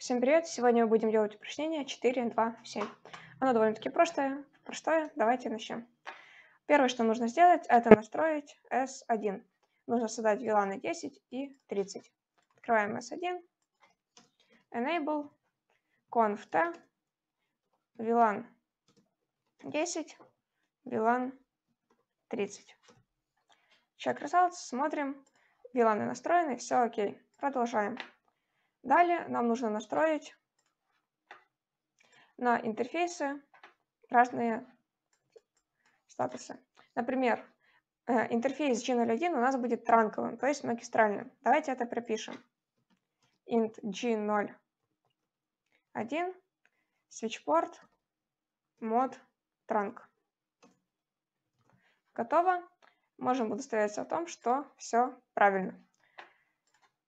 Всем привет! Сегодня мы будем делать упражнение 4, 2, 7. Оно довольно-таки простое. простое. Давайте начнем. Первое, что нужно сделать, это настроить S1. Нужно создать VLAN 10 и 30. Открываем S1. Enable. Conf T. VLAN 10. VLAN 30. Check results. Смотрим. VLAN настроены. Все окей. Продолжаем. Далее нам нужно настроить на интерфейсы разные статусы. Например, э, интерфейс G01 у нас будет транковым, то есть магистральным. Давайте это пропишем. int g01 switchport mod trunk. Готово. Можем удостовериться о том, что все правильно.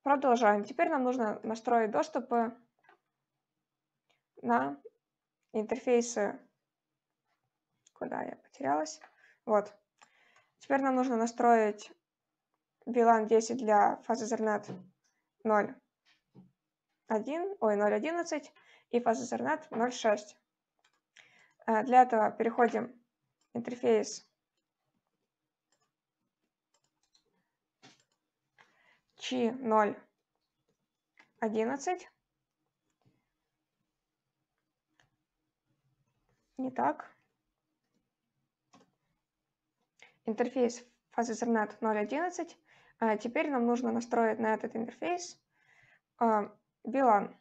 Продолжаем. Теперь нам нужно настроить доступы на интерфейсы. Куда я потерялась? Вот. Теперь нам нужно настроить VLAN 10 для фазы Ethernet 0.1, ой, 0.11 и фазы Ethernet 0.6. Э, для этого переходим в интерфейс Чи 0, 11. Не так. Интерфейс фазы Ethernet 0.11. А теперь нам нужно настроить на этот интерфейс а, VLAN.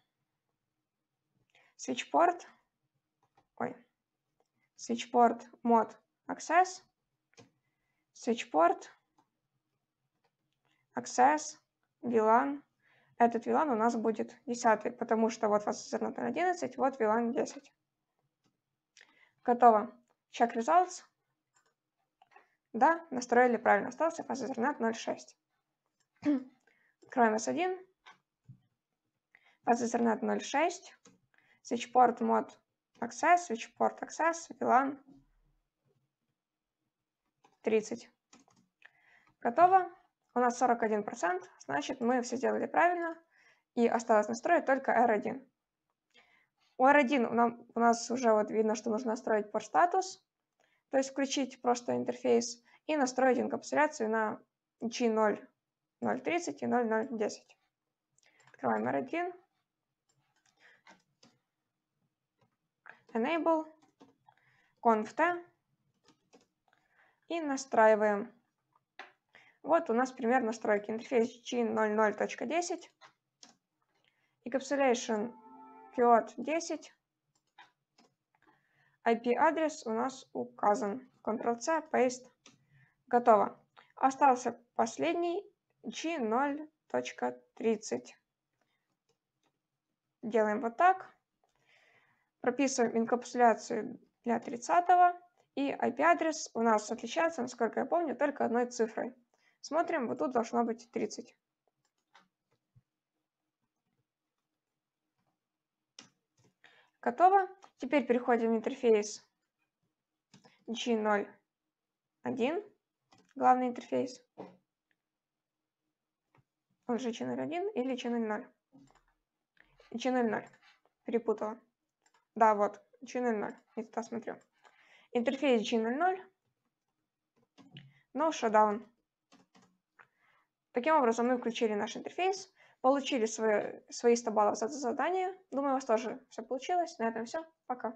Switchport. Ой. Switchport mod access. Switchport access ВИЛАН. Этот ВИЛАН у нас будет 10, потому что вот вас зернут 11, вот ВИЛАН 10. Готово. Check results. Да, настроили правильно. Остался фазозернат 0.6. Откроем S1. Фазозернат 0.6. Switchport мод access, switchport access, ВИЛАН 30. Готово. У нас 41%, значит мы все сделали правильно, и осталось настроить только R1. У R1 у нас уже вот видно, что нужно настроить port статус, то есть включить просто интерфейс и настроить инкапсуляцию на G0, 030 и 0010. Открываем R1. Enable, conft, и настраиваем вот у нас пример настройки. Интерфейс G00.10, encapsulation POT 10, IP-адрес у нас указан. Ctrl-C, paste. Готово. Остался последний G0.30. Делаем вот так. Прописываем инкапсуляцию для 30 -го. И IP-адрес у нас отличается, насколько я помню, только одной цифрой смотрим вот тут должно быть тридцать готово теперь переходим в интерфейс g01 главный интерфейс он же g01 или g00 g00 перепутала да вот g00 не туда смотрю интерфейс g00 no shutdown Таким образом, мы включили наш интерфейс, получили свое, свои 100 баллов за задание. Думаю, у вас тоже все получилось. На этом все. Пока.